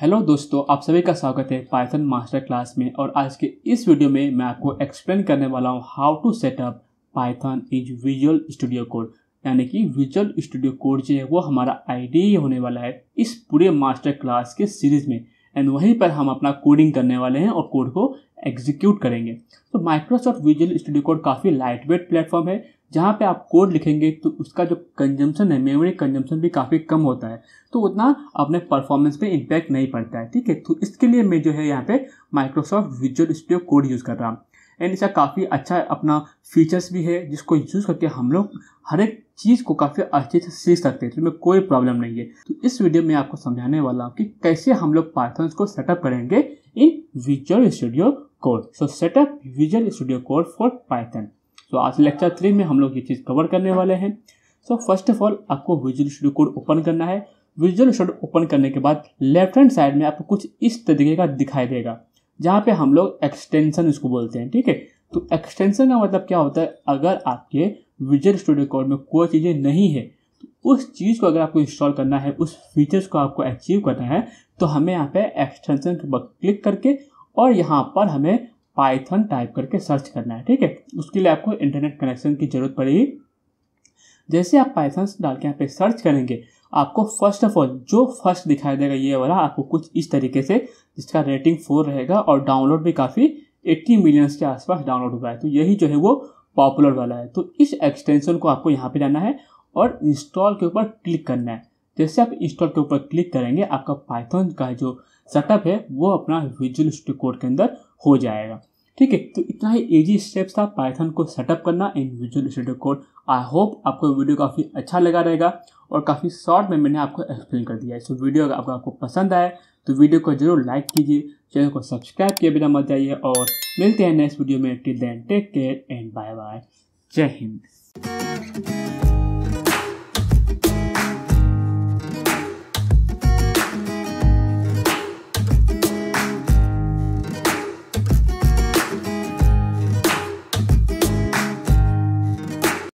hello दोस्तों आप सभी का स्वागत है पाइथन मास्टर क्लास में और आज के इस वीडियो में मैं आपको एक्सप्लेन करने वाला हूँ how to set up Python is Visual Studio Code यानी कि विजुअल स्टूडियो कोड जो है वो हमारा आईडी होने वाला है इस पूरे मास्टर क्लास के सीरीज में एंड वहीं पर हम अपना कोडिंग करने वाले हैं और कोड को एग्जीक्यूट करेंगे तो माइक्रोसॉफ्ट विजुअल स्टूडियो कोड काफ़ी लाइट वेट प्लेटफॉर्म है जहाँ पे आप कोड लिखेंगे तो उसका जो कंजम्पशन है मेमोरी कंजम्पशन भी काफ़ी कम होता है तो उतना अपने परफॉर्मेंस पे इम्पैक्ट नहीं पड़ता है ठीक है तो इसके लिए मैं जो है यहाँ पे Microsoft Visual Studio Code use कर रहा हूँ एंड इसका काफ़ी अच्छा अपना फीचर्स भी है जिसको यूज़ करके हम लोग हर एक चीज़ को काफ़ी अच्छे से सीख सकते हैं इसमें कोई प्रॉब्लम नहीं है तो इस वीडियो में आपको समझाने वाला हूँ कि कैसे हम लोग पाइथन को सेटअप करेंगे in Visual Studio Code so set up Visual Studio Code for Python so आज लेक्चर थ्री में हम लोग ये चीज़ कवर करने वाले हैं सो फर्स्ट ऑफ ऑल आपको विजुअल स्टूडियो कोड ओपन करना है विजुअल स्टूडियो ओपन करने के बाद लेफ्ट हैंड साइड में आपको कुछ इस तरीके का दिखाई देगा जहाँ पे हम लोग एक्सटेंशन इसको बोलते हैं ठीक है तो एक्सटेंशन का मतलब क्या होता है अगर आपके विजन स्टूडियो कॉल में कोई चीज़ें नहीं है तो उस चीज़ को अगर आपको इंस्टॉल करना है उस फीचर्स को आपको अचीव करना है तो हमें यहाँ पे एक्सटेंशन पर क्लिक करके और यहाँ पर हमें पाइथन टाइप करके सर्च करना है ठीक है उसके लिए आपको इंटरनेट कनेक्शन की ज़रूरत पड़ेगी जैसे आप पाइथन डाल के यहाँ पे सर्च करेंगे आपको फर्स्ट ऑफ ऑल जो फर्स्ट दिखाई देगा ये वाला आपको कुछ इस तरीके से जिसका रेटिंग फोर रहेगा और डाउनलोड भी काफ़ी 80 मिलियंस के आसपास डाउनलोड हुआ है तो यही जो है वो पॉपुलर वाला है तो इस एक्सटेंशन को आपको यहाँ पे जाना है और इंस्टॉल के ऊपर क्लिक करना है जैसे आप इंस्टॉल के ऊपर क्लिक करेंगे आपका पाइथन का जो सेटअप है वो अपना विजुअल स्टूडियो कोड के अंदर हो जाएगा ठीक है तो इतना ही इजी स्टेप्स था पाइथन को सेटअप करना in Visual Studio Code I hope आपको वीडियो काफ़ी अच्छा लगा रहेगा और काफ़ी शॉर्ट में मैंने आपको एक्सप्लेन कर दिया है सो वीडियो अगर आपको आपको पसंद आए तो वीडियो को जरूर लाइक कीजिए चैनल को सब्सक्राइब किए बिना मत जाइए और मिलते हैं नेक्स्ट वीडियो में till then take care and bye bye जय हिंद